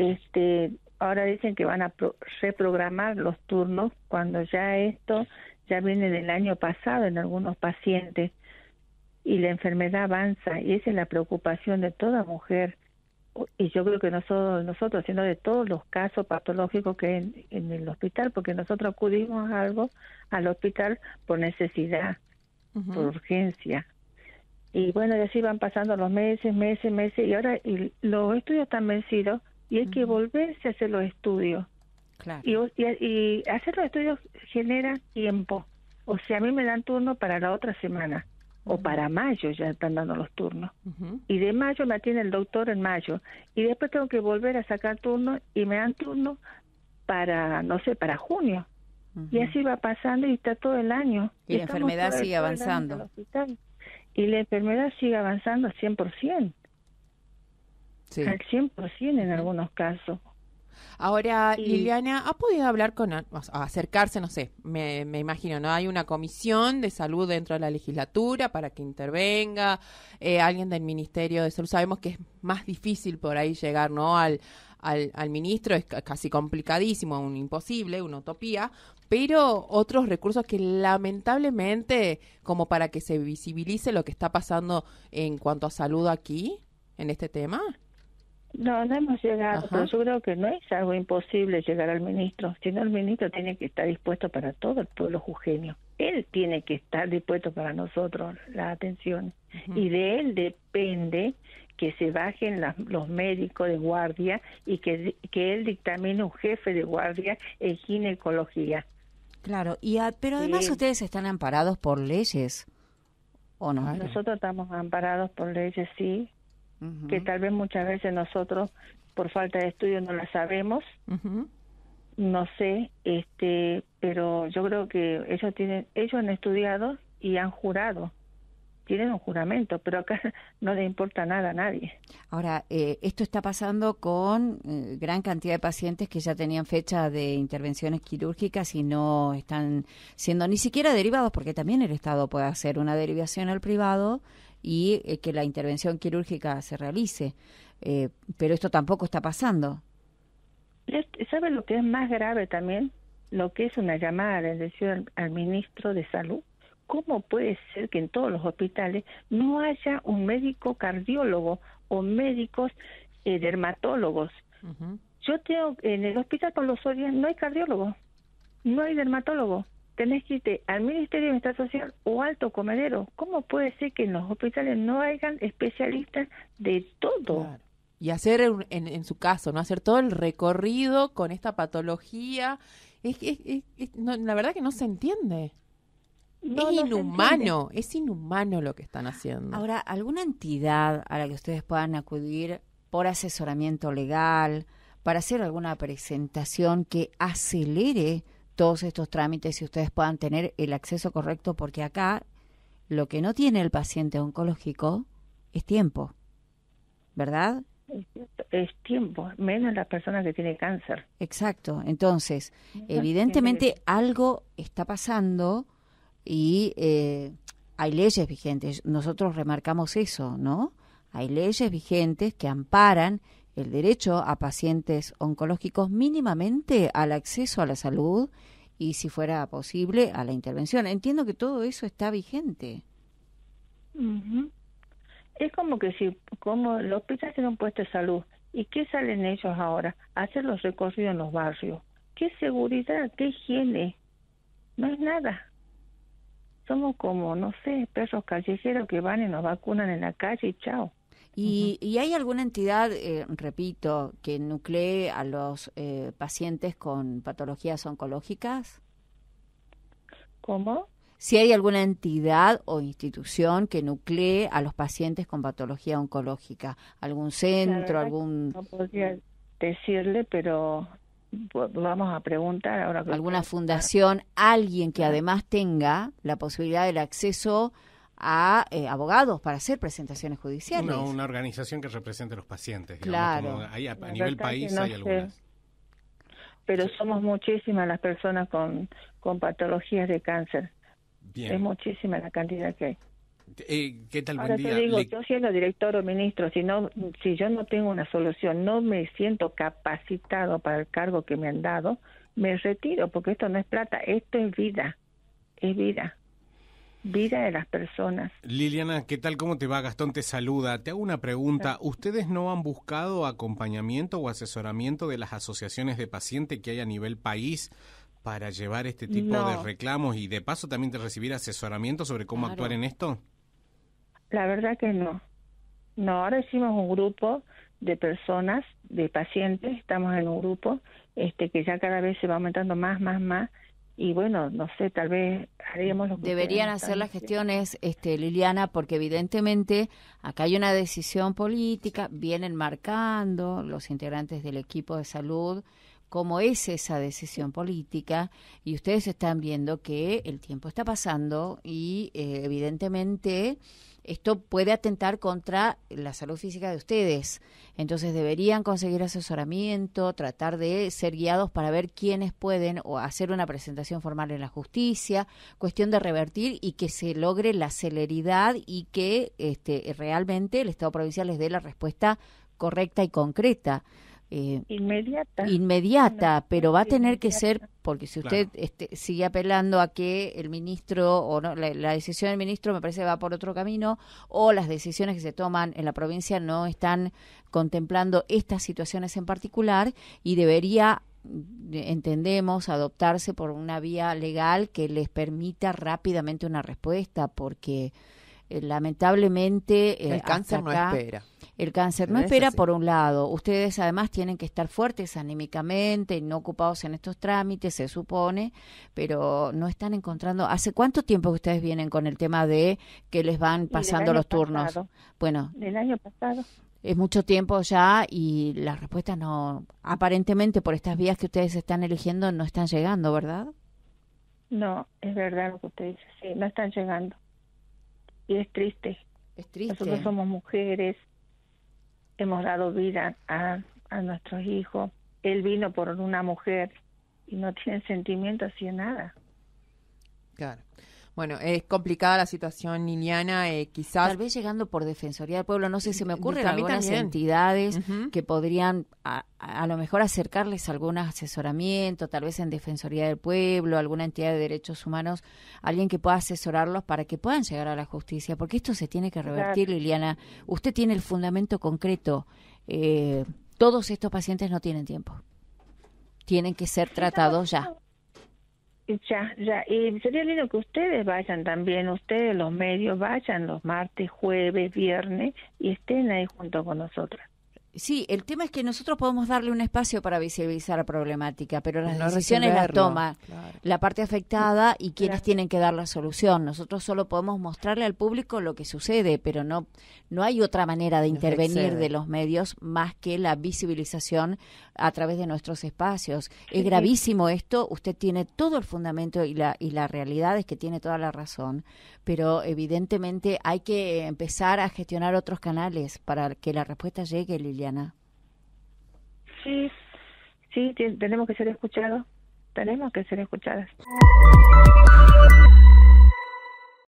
Este, ahora dicen que van a reprogramar los turnos cuando ya esto ya viene del año pasado en algunos pacientes y la enfermedad avanza y esa es la preocupación de toda mujer y yo creo que no solo nosotros, sino de todos los casos patológicos que hay en, el hospital, porque nosotros acudimos a algo al hospital por necesidad, por urgencia. Y bueno, y así van pasando los meses, meses, meses, y ahora los estudios están vencidos y hay que volverse a hacer los estudios. Claro. Y, hacer los estudios genera tiempo. O sea, a mí me dan turno para la otra semana o para mayo ya están dando los turnos. Y de mayo me atiende el doctor en mayo. Y después tengo que volver a sacar turno y me dan turno para, no sé, para junio. Y así va pasando y está todo el año. Y, y la enfermedad sigue avanzando. Y la enfermedad sigue avanzando al 100% al 100% en algunos casos. Ahora, Liliana, ¿ha podido hablar con, acercarse, no sé, me, me, imagino, ¿no? Hay una comisión de salud dentro de la legislatura para que intervenga, eh, alguien del Ministerio de Salud. Sabemos que es más difícil por ahí llegar, ¿no? Al, al, al ministro, es casi complicadísimo, un imposible, una utopía, pero otros recursos que lamentablemente, como para que se visibilice lo que está pasando en cuanto a salud aquí, en este tema. No, no hemos llegado, pero yo creo que no es algo imposible llegar al ministro, sino el ministro tiene que estar dispuesto para todo el pueblo jujeño. Él tiene que estar dispuesto para nosotros la atención y de él depende que se bajen los médicos de guardia y que, que él dictamine un jefe de guardia en ginecología. Claro, y pero además ustedes están amparados por leyes, ¿o no? Nosotros estamos amparados por leyes, sí, que tal vez muchas veces nosotros por falta de estudio no la sabemos, no sé, este, pero yo creo que ellos tienen, ellos han estudiado y han jurado tienen un juramento, pero acá no le importa nada a nadie. Ahora, eh, esto está pasando con eh, gran cantidad de pacientes que ya tenían fecha de intervenciones quirúrgicas y no están siendo ni siquiera derivados, porque también el Estado puede hacer una derivación al privado y eh, que la intervención quirúrgica se realice. Eh, pero esto tampoco está pasando. ¿Sabe lo que es más grave también? Lo que es una llamada de decir al, ministro de Salud. ¿Cómo puede ser que en todos los hospitales no haya un médico cardiólogo o médicos eh, dermatólogos? Yo tengo en el hospital con los no hay cardiólogo, no hay dermatólogo tenés que irte al Ministerio de Bienestar Social o Alto Comedero. ¿Cómo puede ser que en los hospitales no hayan especialistas de todo? Y hacer, en, su caso, no hacer todo el recorrido con esta patología, es, es, es, la verdad que no se entiende. es inhumano, es inhumano lo que están haciendo. Ahora, ¿alguna entidad a la que ustedes puedan acudir por asesoramiento legal, para hacer alguna presentación que acelere todos estos trámites y ustedes puedan tener el acceso correcto, porque acá lo que no tiene el paciente oncológico es tiempo, ¿verdad? Es tiempo, menos las personas que tienen cáncer. Exacto, entonces, evidentemente algo está pasando y eh, hay leyes vigentes, nosotros remarcamos eso, ¿no? Hay leyes vigentes que amparan el derecho a pacientes oncológicos mínimamente al acceso a la salud y, si fuera posible, a la intervención. Entiendo que todo eso está vigente. Es como que si como los hospitales tienen un puesto de salud, ¿y qué salen ellos ahora? Hacer los recorridos en los barrios. ¿Qué seguridad? ¿Qué higiene? No es nada. Somos como, no sé, perros callejeros que van y nos vacunan en la calle y chao. Y, hay alguna entidad, eh, repito, que nuclee a los eh, pacientes con patologías oncológicas? ¿Cómo? Si hay alguna entidad o institución que nuclee a los pacientes con patología oncológica, algún centro, algún... No podría decirle, pero vamos a preguntar ahora. alguna fundación, alguien que ah. además tenga la posibilidad del acceso a eh, abogados para hacer presentaciones judiciales. Una, organización que represente a los pacientes. claro. a, nivel país hay algunas. Pero somos muchísimas las personas con, con patologías de cáncer. Es muchísima la cantidad que hay. Eh, ¿Qué tal? buen día? te digo, yo siendo director o ministro, si, no, si yo no tengo una solución, no me siento capacitado para el cargo que me han dado, me retiro, porque esto no es plata, esto es vida, es vida vida de las personas. Liliana, ¿qué tal? ¿Cómo te va? Gastón te saluda. Te hago una pregunta. Ah. ¿Ustedes no han buscado acompañamiento o asesoramiento de las asociaciones de pacientes que hay a nivel país para llevar este tipo de reclamos y de paso también de recibir asesoramiento sobre cómo actuar en esto? La verdad que no. No, ahora hicimos un grupo de personas, de pacientes, estamos en un grupo este que ya cada vez se va aumentando más, más, más y bueno, no sé, tal vez haríamos lo que Deberían hacer las gestiones, este, Liliana, porque evidentemente acá hay una decisión política, vienen marcando los integrantes del equipo de salud cómo es esa decisión política y ustedes están viendo que el tiempo está pasando y eh, evidentemente esto puede atentar contra la salud física de ustedes. Entonces deberían conseguir asesoramiento, tratar de ser guiados para ver quiénes pueden o hacer una presentación formal en la justicia, cuestión de revertir y que se logre la celeridad y que este, realmente el Estado provincial les dé la respuesta correcta y concreta. Eh, inmediata. Inmediata, pero va a tener que ser, porque si usted este, sigue apelando a que el ministro, o no, la, decisión del ministro me parece va por otro camino, o las decisiones que se toman en la provincia no están contemplando estas situaciones en particular y debería entendemos adoptarse por una vía legal que les permita rápidamente una respuesta porque eh, lamentablemente eh, el cáncer no espera el cáncer no, espera por un lado. Ustedes además tienen que estar fuertes anímicamente, y no ocupados en estos trámites, se supone, pero no están encontrando. ¿Hace cuánto tiempo que ustedes vienen con el tema de que les van pasando los turnos? Bueno. del año pasado es mucho tiempo ya y las respuestas no, aparentemente por estas vías que ustedes están eligiendo no están llegando, ¿verdad? No, es verdad lo que usted dice, sí, no están llegando. Y es triste. Es triste. Nosotros somos mujeres, hemos dado vida a, a nuestros hijos. Él vino por una mujer y no tiene sentimiento hacia nada. Claro. Bueno, es complicada la situación liliana, eh, quizás. Tal vez llegando por Defensoría del Pueblo, no sé, se me mm, ocurren algunas entidades que podrían a, lo mejor acercarles algún asesoramiento, tal vez en Defensoría del Pueblo, alguna entidad de derechos humanos, alguien que pueda asesorarlos para que puedan llegar a la justicia, porque esto se tiene que revertir, Liliana. Usted tiene el fundamento concreto. Eh, todos estos pacientes no tienen tiempo. Tienen que ser tratados ya. Ya, ya. Y sería lindo que ustedes vayan también, ustedes los medios vayan los martes, jueves, viernes y estén ahí junto con nosotras. Sí, el tema es que nosotros podemos darle un espacio para visibilizar la problemática, pero las decisiones las toma la parte afectada y quienes tienen que dar la solución. Nosotros solo podemos mostrarle al público lo que sucede, pero no, no hay otra manera de intervenir de los medios más que la visibilización a través de nuestros espacios. Es gravísimo esto, usted tiene todo el fundamento y la, y la realidad es que tiene toda la razón, pero evidentemente hay que empezar a gestionar otros canales para que la respuesta llegue, Sí, sí, tenemos que ser escuchados. Tenemos que ser escuchadas.